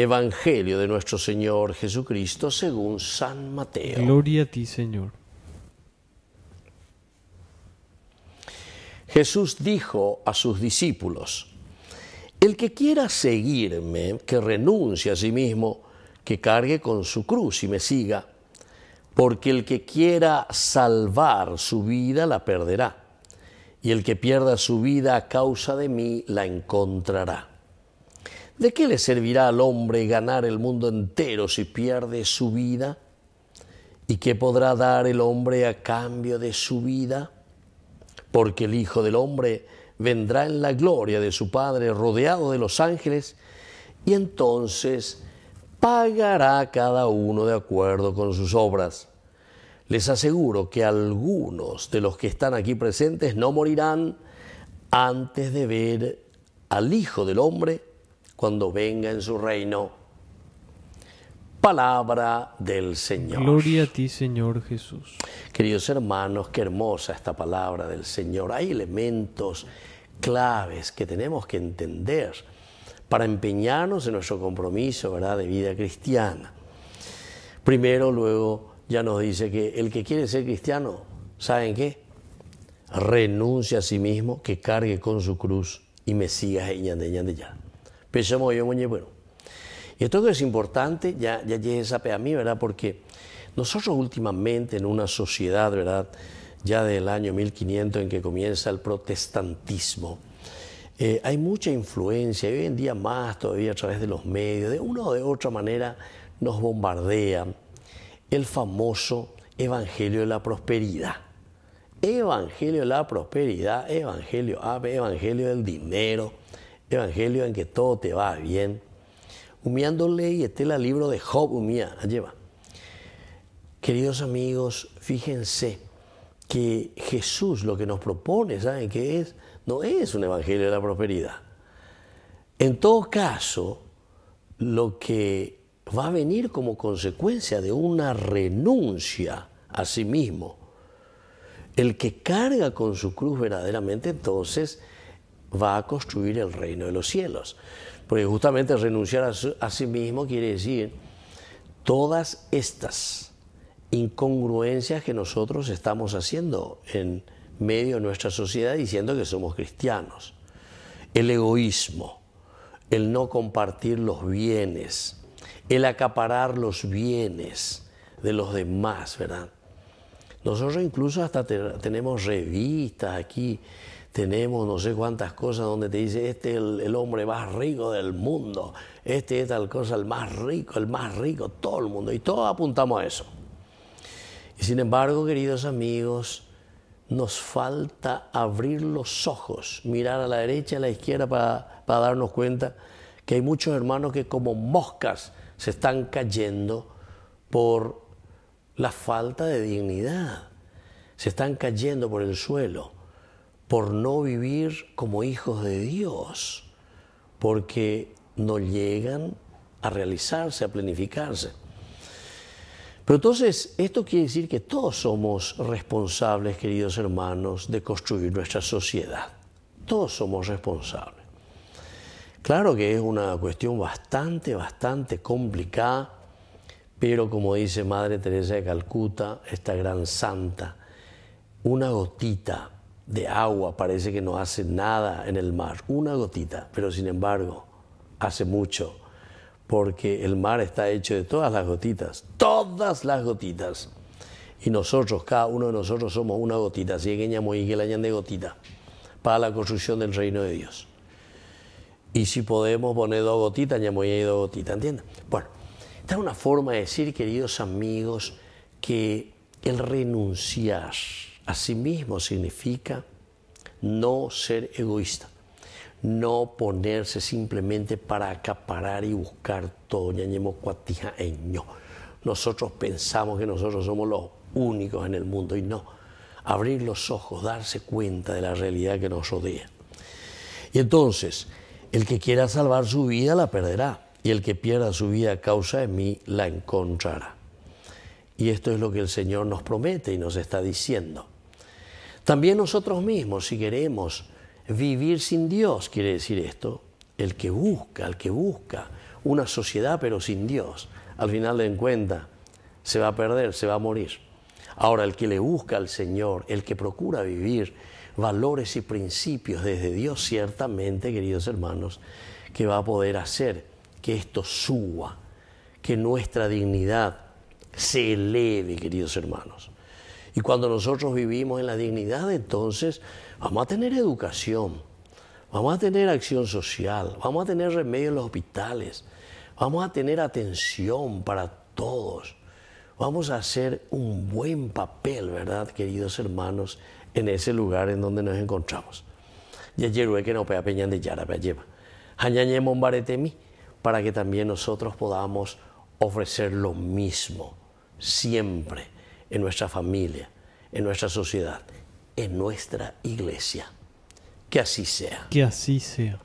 Evangelio de nuestro Señor Jesucristo según San Mateo. Gloria a ti, Señor. Jesús dijo a sus discípulos, El que quiera seguirme, que renuncie a sí mismo, que cargue con su cruz y me siga, porque el que quiera salvar su vida la perderá, y el que pierda su vida a causa de mí la encontrará ¿De qué le servirá al hombre ganar el mundo entero si pierde su vida? ¿Y qué podrá dar el hombre a cambio de su vida? Porque el Hijo del Hombre vendrá en la gloria de su Padre rodeado de los ángeles y entonces pagará cada uno de acuerdo con sus obras. Les aseguro que algunos de los que están aquí presentes no morirán antes de ver al Hijo del Hombre cuando venga en su reino. Palabra del Señor. Gloria a ti, Señor Jesús. Queridos hermanos, qué hermosa esta palabra del Señor. Hay elementos claves que tenemos que entender para empeñarnos en nuestro compromiso ¿verdad? de vida cristiana. Primero, luego, ya nos dice que el que quiere ser cristiano, ¿saben qué? Renuncia a sí mismo, que cargue con su cruz y me siga de ya pensemos yo Muñe, bueno. Y esto es importante, ya, ya llegué esa a mí, ¿verdad? Porque nosotros últimamente en una sociedad, ¿verdad? Ya del año 1500 en que comienza el protestantismo, eh, hay mucha influencia, hoy en día más todavía a través de los medios, de una o de otra manera nos bombardea el famoso Evangelio de la Prosperidad. Evangelio de la Prosperidad, Evangelio Ave, Evangelio del Dinero, evangelio en que todo te va bien. Humeándole y esté el libro de Job, humía, lleva. Queridos amigos, fíjense que Jesús lo que nos propone, ¿saben qué es? No es un evangelio de la prosperidad. En todo caso, lo que va a venir como consecuencia de una renuncia a sí mismo, el que carga con su cruz verdaderamente entonces va a construir el reino de los cielos. Porque justamente renunciar a, sí mismo quiere decir todas estas incongruencias que nosotros estamos haciendo en medio de nuestra sociedad diciendo que somos cristianos. El egoísmo, el no compartir los bienes, el acaparar los bienes de los demás, ¿verdad? Nosotros incluso hasta tenemos revistas aquí tenemos no sé cuántas cosas donde te dice, este es el, hombre más rico del mundo, este es tal cosa, el más rico, el más rico, todo el mundo, y todos apuntamos a eso. Y sin embargo, queridos amigos, nos falta abrir los ojos, mirar a la derecha, a la izquierda, para darnos cuenta que hay muchos hermanos que como moscas se están cayendo por la falta de dignidad, se están cayendo por el suelo por no vivir como hijos de Dios, porque no llegan a realizarse, a planificarse. Pero entonces, esto quiere decir que todos somos responsables, queridos hermanos, de construir nuestra sociedad. Todos somos responsables. Claro que es una cuestión bastante, bastante complicada, pero como dice Madre Teresa de Calcuta, esta gran santa, una gotita de agua parece que no hace nada en el mar, una gotita, pero sin embargo hace mucho, porque el mar está hecho de todas las gotitas, todas las gotitas. Y nosotros, cada uno de nosotros somos una gotita, así que que de gotita, para la construcción del reino de Dios. Y si podemos poner dos gotitas, ñamoye y dos gotitas, ¿entiendes? Bueno, esta es una forma de decir, queridos amigos, que el renunciar, Asimismo significa no ser egoísta, no ponerse simplemente para acaparar y buscar todo. Nosotros pensamos que nosotros somos los únicos en el mundo y no. Abrir los ojos, darse cuenta de la realidad que nos rodea. Y entonces, el que quiera salvar su vida la perderá, y el que pierda su vida a causa de mí la encontrará. Y esto es lo que el Señor nos promete y nos está diciendo. También nosotros mismos, si queremos vivir sin Dios, quiere decir esto, el que busca, el que busca una sociedad pero sin Dios, al final de cuenta se va a perder, se va a morir. Ahora, el que le busca al Señor, el que procura vivir valores y principios desde Dios, ciertamente, queridos hermanos, que va a poder hacer que esto suba, que nuestra dignidad se eleve, queridos hermanos. Y cuando nosotros vivimos en la dignidad, entonces vamos a tener educación, vamos a tener acción social, vamos a tener remedio en los hospitales, vamos a tener atención para todos, vamos a hacer un buen papel, ¿verdad, queridos hermanos, en ese lugar en donde nos encontramos? que no pea peñan de yara lleva. Hañañemombaretemi, para que también nosotros podamos ofrecer lo mismo siempre en nuestra familia, en nuestra sociedad, en nuestra iglesia. Que así sea. Que así sea.